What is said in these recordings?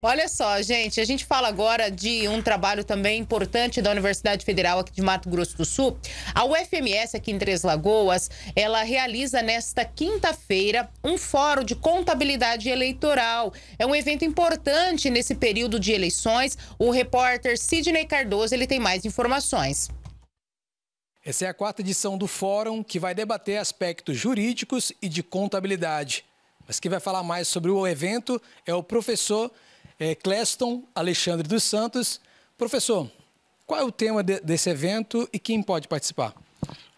Olha só, gente, a gente fala agora de um trabalho também importante da Universidade Federal aqui de Mato Grosso do Sul. A UFMS aqui em Três Lagoas, ela realiza nesta quinta-feira um fórum de contabilidade eleitoral. É um evento importante nesse período de eleições. O repórter Sidney Cardoso, ele tem mais informações. Essa é a quarta edição do fórum que vai debater aspectos jurídicos e de contabilidade. Mas quem vai falar mais sobre o evento é o professor é, Cleston Alexandre dos Santos. Professor, qual é o tema de, desse evento e quem pode participar?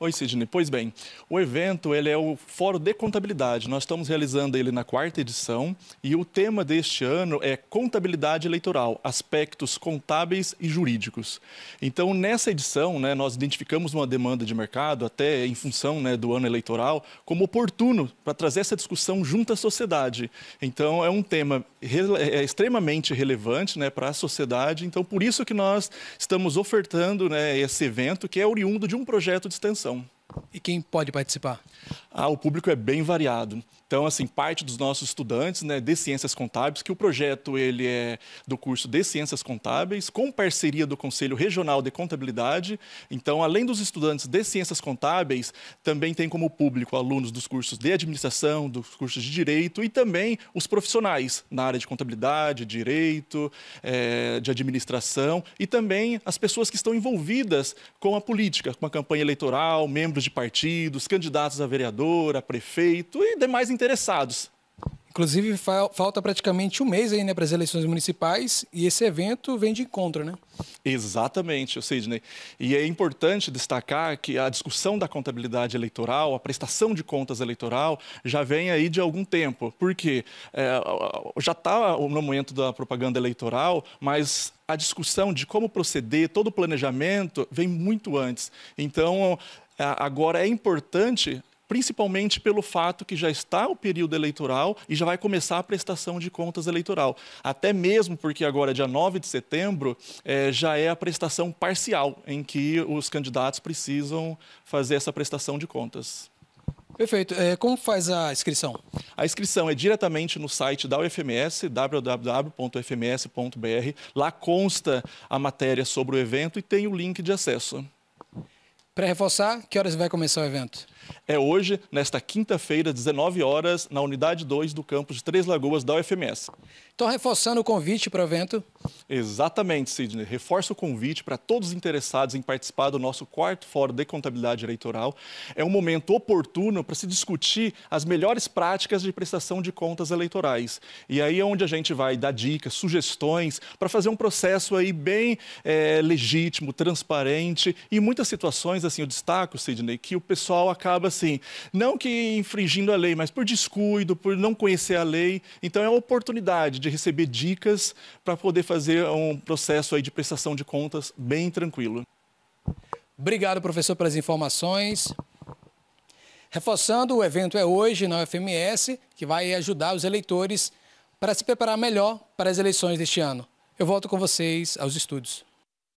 Oi, Sidney. Pois bem, o evento ele é o Fórum de Contabilidade. Nós estamos realizando ele na quarta edição e o tema deste ano é Contabilidade Eleitoral, aspectos contábeis e jurídicos. Então, nessa edição, né, nós identificamos uma demanda de mercado, até em função né, do ano eleitoral, como oportuno para trazer essa discussão junto à sociedade. Então, é um tema é, é extremamente relevante né, para a sociedade. Então, por isso que nós estamos ofertando né, esse evento, que é oriundo de um projeto de extensão. E quem pode participar? ah, o público é bem variado. Então, assim, parte dos nossos estudantes né, de Ciências Contábeis, que o projeto ele é do curso de Ciências Contábeis, com parceria do Conselho Regional de Contabilidade. Então, além dos estudantes de Ciências Contábeis, também tem como público alunos dos cursos de Administração, dos cursos de Direito e também os profissionais na área de Contabilidade, Direito, é, de Administração e também as pessoas que estão envolvidas com a política, com a campanha eleitoral, membros de partidos, candidatos a vereador vereadora, prefeito e demais interessados. Inclusive, fal falta praticamente um mês aí, né, para as eleições municipais e esse evento vem de encontro, né? Exatamente, Sidney. E é importante destacar que a discussão da contabilidade eleitoral, a prestação de contas eleitoral, já vem aí de algum tempo. Porque é, já está no momento da propaganda eleitoral, mas a discussão de como proceder, todo o planejamento, vem muito antes. Então, agora é importante principalmente pelo fato que já está o período eleitoral e já vai começar a prestação de contas eleitoral. Até mesmo porque agora, dia 9 de setembro, é, já é a prestação parcial, em que os candidatos precisam fazer essa prestação de contas. Perfeito. É, como faz a inscrição? A inscrição é diretamente no site da UFMS, www.ufms.br. Lá consta a matéria sobre o evento e tem o link de acesso. Para reforçar, que horas vai começar o evento? É hoje, nesta quinta-feira, 19 horas, na unidade 2 do campus de Três Lagoas da UFMS. Então, reforçando o convite para o evento, Exatamente, Sidney. Reforço o convite para todos os interessados em participar do nosso quarto Fórum de Contabilidade Eleitoral. É um momento oportuno para se discutir as melhores práticas de prestação de contas eleitorais. E aí é onde a gente vai dar dicas, sugestões, para fazer um processo aí bem é, legítimo, transparente. E em muitas situações, assim, eu destaco, Sidney, que o pessoal acaba assim, não que infringindo a lei, mas por descuido, por não conhecer a lei. Então é uma oportunidade de receber dicas para poder fazer um processo aí de prestação de contas bem tranquilo. Obrigado, professor, pelas informações. Reforçando, o evento é hoje na UFMS, que vai ajudar os eleitores para se preparar melhor para as eleições deste ano. Eu volto com vocês aos estúdios.